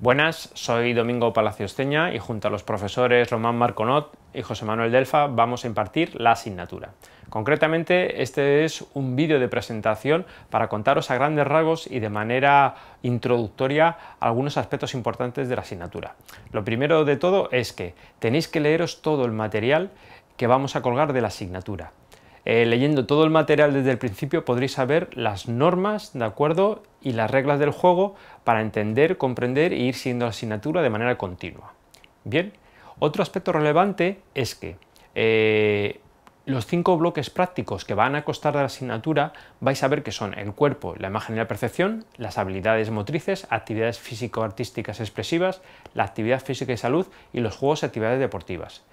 Buenas, soy Domingo Palacios Ceña y junto a los profesores Román Marconot y José Manuel Delfa vamos a impartir la asignatura. Concretamente, este es un vídeo de presentación para contaros a grandes rasgos y de manera introductoria algunos aspectos importantes de la asignatura. Lo primero de todo es que tenéis que leeros todo el material que vamos a colgar de la asignatura. Eh, leyendo todo el material desde el principio podréis saber las normas, ¿de acuerdo? Y las reglas del juego para entender, comprender e ir siguiendo la asignatura de manera continua. Bien, otro aspecto relevante es que eh, los cinco bloques prácticos que van a costar de la asignatura vais a ver que son el cuerpo, la imagen y la percepción, las habilidades motrices, actividades físico-artísticas expresivas, la actividad física y salud y los juegos y actividades deportivas.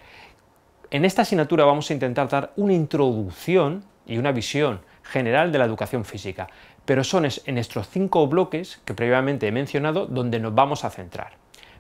En esta asignatura vamos a intentar dar una introducción y una visión general de la educación física, pero son en estos cinco bloques que previamente he mencionado donde nos vamos a centrar.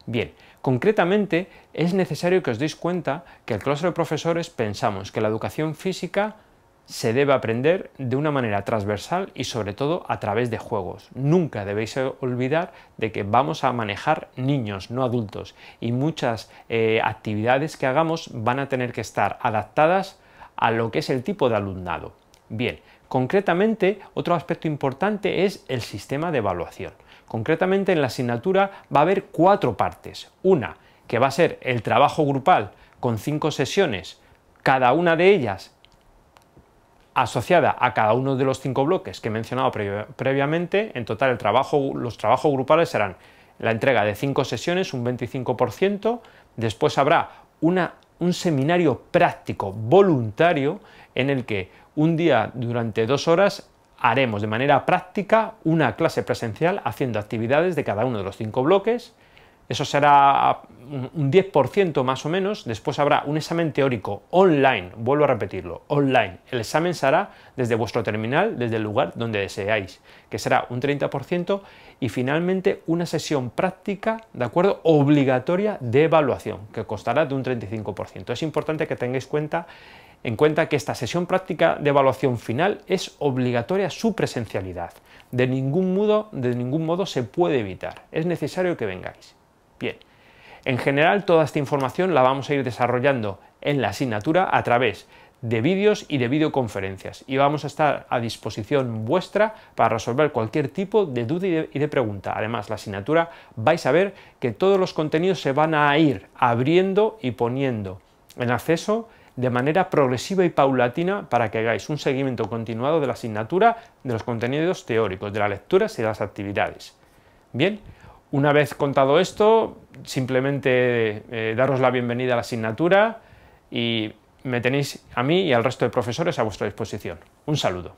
Bien, concretamente es necesario que os deis cuenta que el claustro de profesores pensamos que la educación física se debe aprender de una manera transversal y sobre todo a través de juegos. Nunca debéis olvidar de que vamos a manejar niños, no adultos, y muchas eh, actividades que hagamos van a tener que estar adaptadas a lo que es el tipo de alumnado. Bien, concretamente otro aspecto importante es el sistema de evaluación. Concretamente en la asignatura va a haber cuatro partes. Una, que va a ser el trabajo grupal con cinco sesiones, cada una de ellas asociada a cada uno de los cinco bloques que he mencionado previamente. En total, el trabajo, los trabajos grupales serán la entrega de cinco sesiones, un 25%. Después habrá un seminario práctico voluntario en el que un día durante dos horas haremos de manera práctica una clase presencial haciendo actividades de cada uno de los cinco bloques eso será un 10% más o menos, después habrá un examen teórico online, vuelvo a repetirlo, online. El examen será desde vuestro terminal, desde el lugar donde deseáis, que será un 30% y finalmente una sesión práctica, ¿de acuerdo? Obligatoria de evaluación, que costará de un 35%. Es importante que tengáis cuenta en cuenta que esta sesión práctica de evaluación final es obligatoria su presencialidad. De ningún modo, de ningún modo se puede evitar. Es necesario que vengáis. Bien, en general toda esta información la vamos a ir desarrollando en la asignatura a través de vídeos y de videoconferencias y vamos a estar a disposición vuestra para resolver cualquier tipo de duda y de, pregunta. Además, la asignatura vais a ver que todos los contenidos se van a ir abriendo y poniendo en acceso de manera progresiva y paulatina para que hagáis un seguimiento continuado de la asignatura, de los contenidos teóricos, de las lecturas y de las actividades. Bien, una vez contado esto, simplemente eh, daros la bienvenida a la asignatura y me tenéis a mí y al resto de profesores a vuestra disposición. Un saludo.